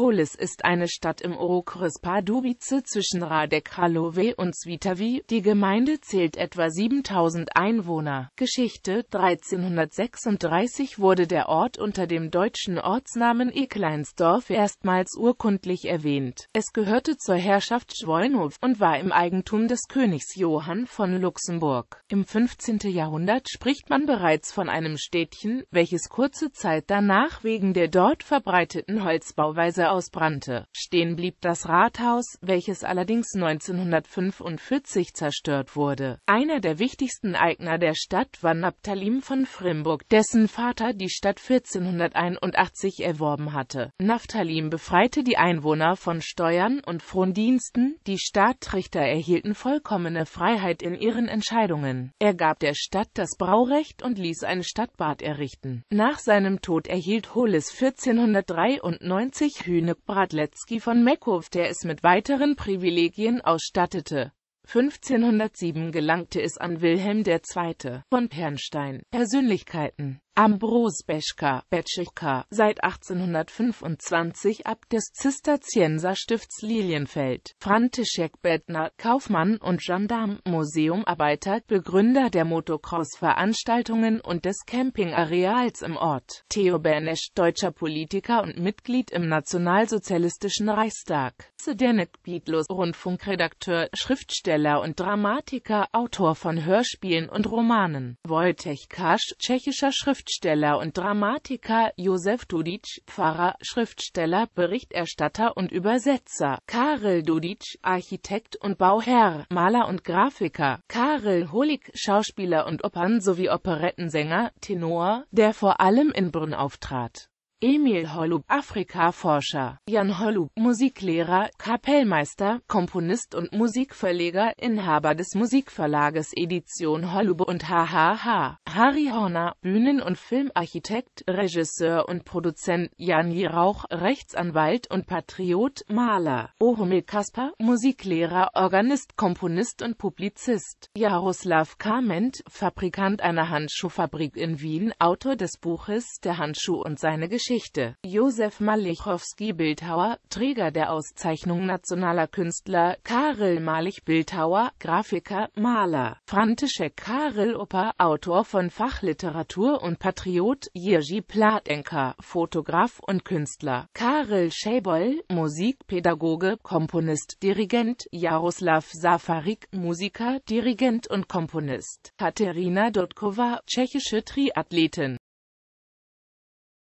Polis ist eine Stadt im Okres Pardubice zwischen Hradec Kralové und Svitavy. Die Gemeinde zählt etwa 7000 Einwohner. Geschichte 1336 wurde der Ort unter dem deutschen Ortsnamen Ekleinsdorf erstmals urkundlich erwähnt. Es gehörte zur Herrschaft Schwolnhof und war im Eigentum des Königs Johann von Luxemburg. Im 15. Jahrhundert spricht man bereits von einem Städtchen, welches kurze Zeit danach wegen der dort verbreiteten Holzbauweise ausbrannte. Stehen blieb das Rathaus, welches allerdings 1945 zerstört wurde. Einer der wichtigsten Eigner der Stadt war Naphthalim von Frimburg, dessen Vater die Stadt 1481 erworben hatte. Naphthalim befreite die Einwohner von Steuern und Frondiensten, die Stadtrichter erhielten vollkommene Freiheit in ihren Entscheidungen. Er gab der Stadt das Braurecht und ließ ein Stadtbad errichten. Nach seinem Tod erhielt Hohles 1493 1993 Bühne Bradletzky von Meckow, der es mit weiteren Privilegien ausstattete. 1507 gelangte es an Wilhelm II. von Pernstein. Persönlichkeiten Ambros Beschka, Betschika, seit 1825 Abt des Zisterzienserstifts Lilienfeld, František Bettner, Kaufmann und Gendarm, Museumarbeiter, Begründer der Motocross-Veranstaltungen und des Campingareals im Ort, Theo Bernesch, deutscher Politiker und Mitglied im Nationalsozialistischen Reichstag, Zdenek Biedlos, Rundfunkredakteur, Schriftsteller und Dramatiker, Autor von Hörspielen und Romanen, Wojtech Kasch, tschechischer Schriftsteller, Schriftsteller und Dramatiker Josef Dudic, Pfarrer, Schriftsteller, Berichterstatter und Übersetzer, Karel Dudic, Architekt und Bauherr, Maler und Grafiker, Karel Holik, Schauspieler und Opern sowie Operettensänger, Tenor, der vor allem in Brünn auftrat. Emil Hollub, Afrika-Forscher, Jan Hollub, Musiklehrer, Kapellmeister, Komponist und Musikverleger, Inhaber des Musikverlages Edition Hollub und HHH, Harry Horner, Bühnen- und Filmarchitekt, Regisseur und Produzent, Jan Jirauch, Rechtsanwalt und Patriot, Maler, Ohumil Kasper, Musiklehrer, Organist, Komponist und Publizist, Jaroslav Kament, Fabrikant einer Handschuhfabrik in Wien, Autor des Buches Der Handschuh und seine Geschichte, Josef Malichowski, Bildhauer, Träger der Auszeichnung Nationaler Künstler, Karel Malich, Bildhauer, Grafiker, Maler, František Karel Oper, Autor von von Fachliteratur und Patriot, Jiří Platenka, Fotograf und Künstler, Karel Schäbol, Musikpädagoge, Komponist, Dirigent, Jaroslav Safarik, Musiker, Dirigent und Komponist, Katerina Dodkova, tschechische Triathletin